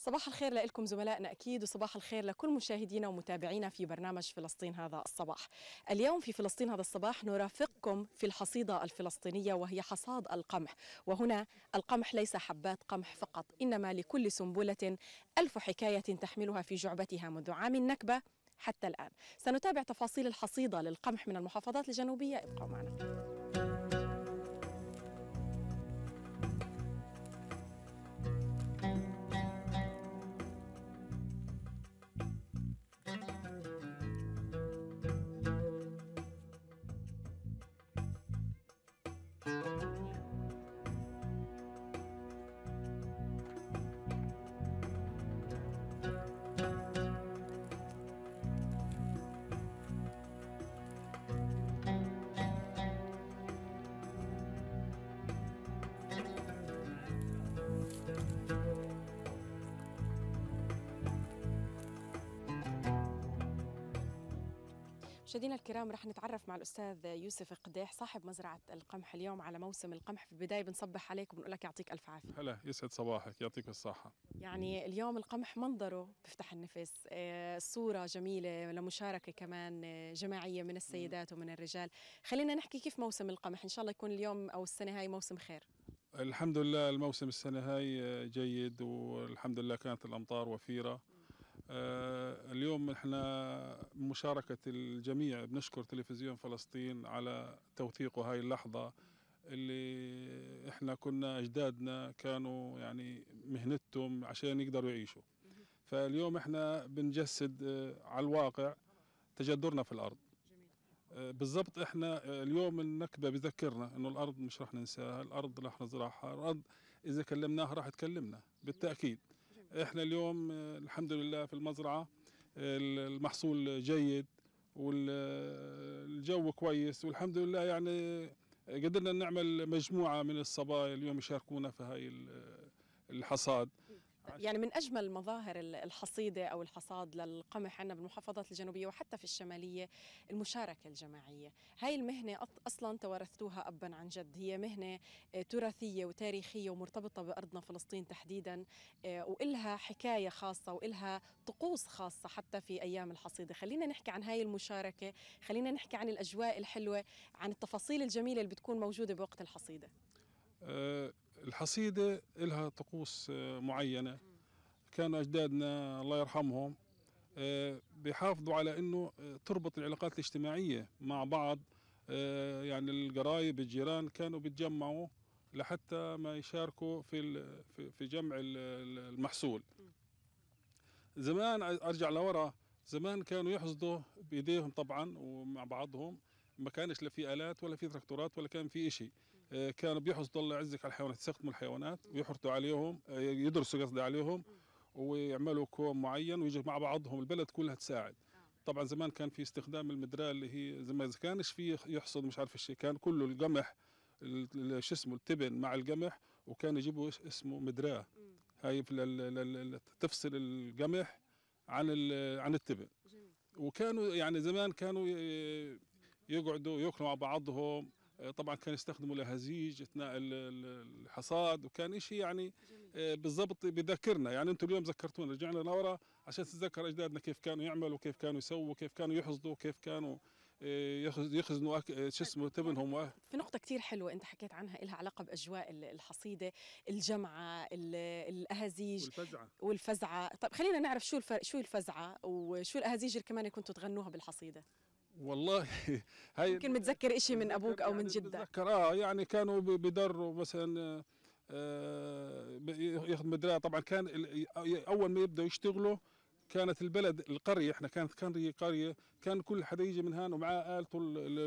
صباح الخير لكم زملائنا أكيد وصباح الخير لكل مشاهدينا ومتابعينا في برنامج فلسطين هذا الصباح اليوم في فلسطين هذا الصباح نرافقكم في الحصيدة الفلسطينية وهي حصاد القمح وهنا القمح ليس حبات قمح فقط إنما لكل سنبلة ألف حكاية تحملها في جعبتها منذ عام النكبة حتى الآن سنتابع تفاصيل الحصيدة للقمح من المحافظات الجنوبية ابقوا معنا Thank you. مشاهدينا الكرام رح نتعرف مع الاستاذ يوسف قديح صاحب مزرعه القمح اليوم على موسم القمح في البدايه بنصبح عليك وبنقول لك يعطيك الف عافيه هلا يسعد صباحك يعطيك الصحه يعني اليوم القمح منظره بيفتح النفس آه، صوره جميله لمشاركه كمان آه، جماعيه من السيدات ومن الرجال خلينا نحكي كيف موسم القمح ان شاء الله يكون اليوم او السنه هاي موسم خير الحمد لله الموسم السنه هاي آه، جيد والحمد لله كانت الامطار وفيره آه، اليوم احنا مشاركة الجميع بنشكر تلفزيون فلسطين على توثيق هاي اللحظة اللي احنا كنا اجدادنا كانوا يعني مهنتهم عشان يقدروا يعيشوا فاليوم احنا بنجسد آه، على الواقع تجذرنا في الارض آه، بالضبط احنا اليوم النكبه بذكرنا انه الارض مش راح ننساها الارض راح نزرعها الارض اذا كلمناها راح تكلمنا بالتاكيد احنا اليوم آه، الحمد لله في المزرعه آه، المحصول جيد والجو آه، كويس والحمد لله يعني قدرنا نعمل مجموعه من الصبايا اليوم يشاركونا في هاي الحصاد يعني من اجمل مظاهر الحصيده او الحصاد للقمح عندنا بالمحافظات الجنوبيه وحتى في الشماليه المشاركه الجماعيه، هاي المهنه اصلا توارثتوها ابا عن جد، هي مهنه آه، تراثيه وتاريخيه ومرتبطه بارضنا فلسطين تحديدا آه، والها حكايه خاصه والها طقوس خاصه حتى في ايام الحصيده، خلينا نحكي عن هاي المشاركه، خلينا نحكي عن الاجواء الحلوه، عن التفاصيل الجميله اللي بتكون موجوده بوقت الحصيده. أه الحصيده لها طقوس آه، معينه كان اجدادنا الله يرحمهم آه، بيحافظوا على انه آه، تربط العلاقات الاجتماعيه مع بعض يعني القرايب الجيران كانوا بيتجمعوا لحتى ما يشاركوا في في جمع المحصول زمان ارجع لورا زمان كانوا يحصدوا بايديهم طبعا ومع بعضهم ما كانش لا في الات ولا في تراكتورات ولا كان في شيء آه، كانوا بيحصدوا الله يعزك على الحيوانات يستخدموا الحيوانات ويحرطوا عليهم آه، يدرسوا قصدي عليهم ويعملوا كوم معين ويجي مع بعضهم البلد كلها تساعد آه. طبعا زمان كان في استخدام المدراء اللي هي زي ما كانش في يحصد مش عارف الشيء كان كله القمح شو اسمه التبن مع القمح وكان يجيبوا اسمه مدراء هاي تفصل القمح عن عن التبن وكانوا يعني زمان كانوا يقعدوا ياكلوا مع بعضهم آه، طبعا كان يستخدموا الاهازيج اثناء الحصاد وكان شيء يعني آه، بالضبط بذاكرنا يعني انتم اليوم ذكرتونا رجعنا لورا عشان تتذكر اجدادنا كيف كانوا يعملوا كيف كانوا يسووا كيف كانوا يحصدوا كيف كانوا آه، يخزنوا شو طيب، اسمه تبنهم يعني في نقطة كثير حلوة أنت حكيت عنها إلها علاقة بأجواء الحصيدة الجمعة الأهازيج والفزعة والفزعة طيب خلينا نعرف شو شو الفزعة وشو الأهازيج اللي كمان كنتوا تغنوها بالحصيدة والله هاي يمكن متذكر شيء من ابوك او من جدك متذكر اه يعني كانوا بيدروا مثلا آه, آه، ياخذ مدراء طبعا كان اول ما يبداوا يشتغلوا كانت البلد القريه احنا كانت كان قريه كان كل حدا يجي من هان ومعاه الته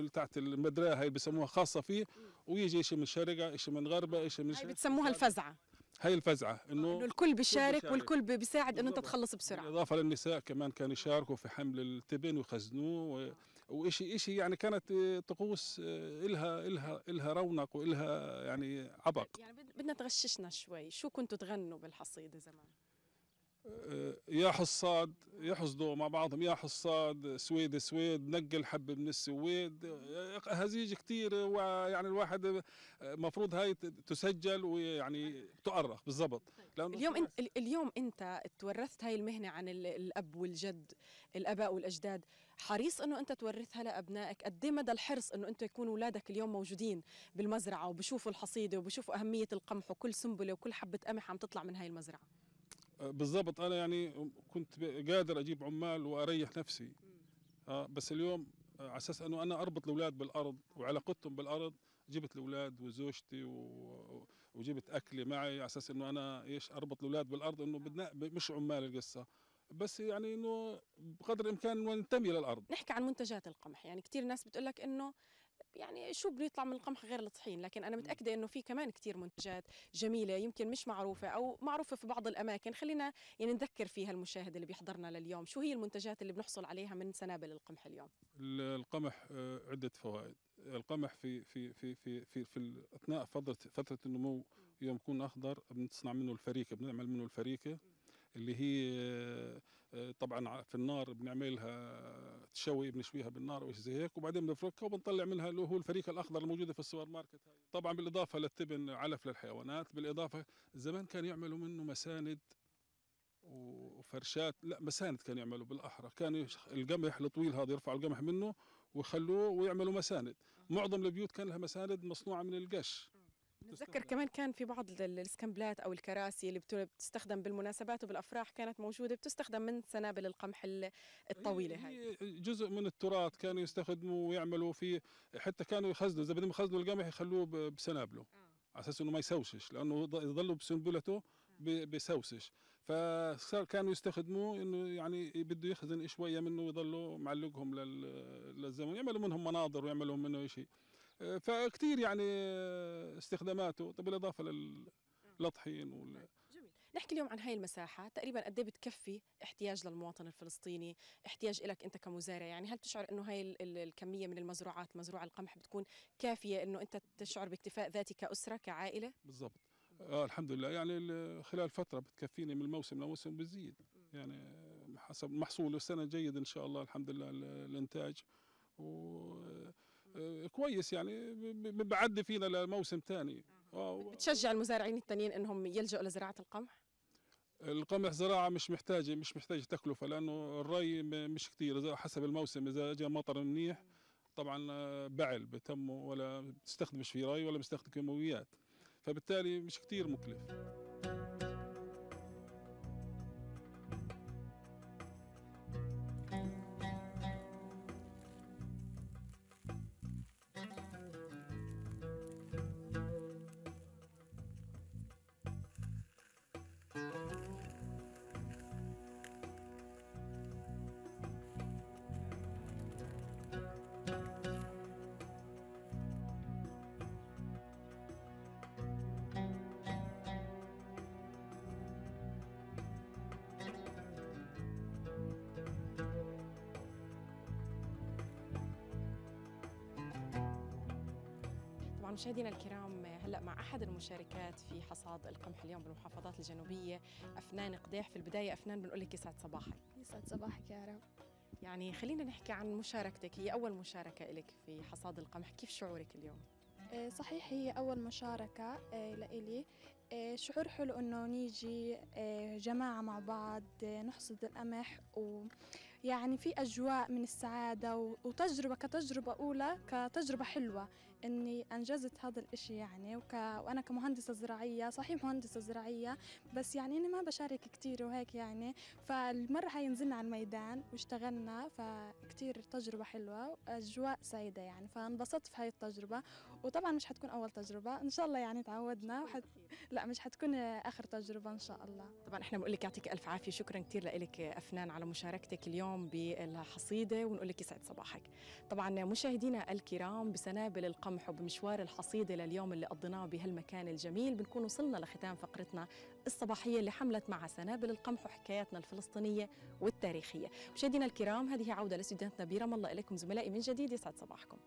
بتاعت المدراء هاي بسموها خاصه فيه ويجي شيء من الشارقه شيء من غربه شيء من هاي بتسموها الفزعه هاي الفزعه انه انه الكل بيشارك والكل بيساعد انه انت تخلص بسرعه بالاضافه للنساء كمان كانوا يشاركوا في حمل التبن ويخزنوه وإشي إشي يعني كانت آه، طقوس آه، إلها إلها إلها رونق وإلها يعني عبق يعني بدنا تغششنا شوي شو كنتوا تغنوا بالحصيدة زمان آه، يا حصاد يحصدوا مع بعضهم يا حصاد سويد سويد نقل حب من السويد هزيج كثير ويعني الواحد مفروض هاي تسجل ويعني تؤرخ بالضبط طيب. اليوم انت اليوم انت تورثت هاي المهنه عن الاب والجد الاباء والاجداد حريص انه انت تورثها لابنائك قد إيه مدى الحرص انه انت يكون اولادك اليوم موجودين بالمزرعه وبشوفوا الحصيده وبشوفوا اهميه القمح وكل سنبله وكل حبه قمح عم تطلع من هاي المزرعه أه، بالضبط انا يعني كنت قادر اجيب عمال واريح نفسي آه بس اليوم أه، على اساس انه انا اربط الاولاد بالارض وعلاقتهم بالارض جبت الاولاد وزوجتي و... وجبت اكلي معي على اساس انه انا ايش اربط الاولاد بالارض انه بدنا مش عمال القصه بس يعني انه بقدر الامكان ننتمي للارض نحكي عن منتجات القمح يعني كثير ناس بتقول لك انه يعني شو بيطلع من القمح غير الطحين لكن انا متاكده انه في كمان كثير منتجات جميله يمكن مش معروفه او معروفه في بعض الاماكن خلينا يعني نذكر فيها المشاهد اللي بيحضرنا لليوم شو هي المنتجات اللي بنحصل عليها من سنابل القمح اليوم القمح آه، عده فوائد القمح في في في في في, في اثناء فتره فتره النمو يوم يكون اخضر بنصنع منه الفريكه بنعمل منه الفريكه اللي هي آه، آه، طبعا في النار بنعملها تشوي بنشويها بالنار وايش زي هيك وبعدين بنفركها وبنطلع منها اللي هو الفريكه الاخضر الموجوده في السوبر ماركت هاي طبعا بالاضافه للتبن علف للحيوانات بالاضافه زمان كان يعملوا منه مساند وفرشات لا مساند كانوا يعملوا بالاحرى كان القمح الطويل هذا يرفعوا القمح منه ويخلوه ويعملوا مساند آه. معظم البيوت كان لها مساند مصنوعه من القش بتذكر كمان كان في بعض الاسكمبلات او الكراسي اللي بتستخدم بالمناسبات وبالافراح كانت موجوده بتستخدم من سنابل القمح الطويله هي, إيه، هي إيه، جزء من التراث كانوا يستخدموا ويعملوا فيه حتى كانوا يخزنوا اذا بدهم يخزنوا القمح يخلوه بسنابله آه. على اساس انه ما يسوسش لانه يضلوا بسنبلته آه. بسوسش فصار كانوا يستخدموه انه يعني بده يخزن شويه منه ويضلوا معلقهم للزمن يعملوا منهم مناظر ويعملوا منه شيء فكثير يعني استخداماته طب بالاضافه للطحين وال... طيب، جميل نحكي اليوم عن هاي المساحة تقريبا قد إيه بتكفي احتياج للمواطن الفلسطيني احتياج لك أنت كمزارع يعني هل تشعر أنه هاي الكمية من المزروعات مزروعة القمح بتكون كافية أنه أنت تشعر باكتفاء ذاتي كأسرة كعائلة بالضبط آه الحمد لله يعني خلال فترة بتكفيني من موسم لموسم بتزيد يعني حسب محصول السنة جيد إن شاء الله الحمد لله الإنتاج و آه، كويس يعني بيعدي فينا لموسم ثاني آه، بتشجع المزارعين الثانيين انهم يلجؤوا لزراعه القمح؟ القمح زراعة مش محتاجة مش محتاجة تكلفة لأنه الري مش كتير حسب الموسم إذا جاء مطر منيح طبعا بعل بتم ولا بتستخدمش في ري ولا بيستخدم كيماويات فبالتالي مش كتير مكلف مشاهدينا الكرام هلا مع احد المشاركات في حصاد القمح اليوم بالمحافظات الجنوبيه افنان قديح في البدايه افنان بنقول لك يسعد صباحك يسعد صباحك يا رب يعني خلينا نحكي عن مشاركتك هي اول مشاركه لك في حصاد القمح كيف شعورك اليوم آه، صحيح هي أول مشاركة آه، لإلي آه، شعور حلو إنه نيجي جماعة مع بعض نحصد القمح و يعني في أجواء من السعادة وتجربة كتجربة أولى كتجربة حلوة إني أنجزت هذا الإشي يعني وك... وأنا كمهندسة زراعية صحيح مهندسة زراعية بس يعني أنا ما بشارك كتير وهيك يعني فالمرة هاي نزلنا على الميدان واشتغلنا فكتير تجربة حلوة أجواء سعيدة يعني فانبسطت في هاي التجربة وطبعا مش حتكون أول تجربة إن شاء الله يعني تعودنا وحت... لا مش حتكون آخر تجربة إن شاء الله طبعا إحنا بنقول لك يعطيك ألف عافية شكرا كتير لك أفنان على مشاركتك اليوم اليوم بالحصيده ونقول لك يسعد صباحك. طبعا مشاهدينا الكرام بسنابل القمح وبمشوار الحصيده لليوم اللي قضيناه بهالمكان الجميل بنكون وصلنا لختام فقرتنا الصباحيه اللي حملت مع سنابل القمح وحكاياتنا الفلسطينيه والتاريخيه. مشاهدينا الكرام هذه عوده لاستديوهاتنا برام الله اليكم زملائي من جديد يسعد صباحكم.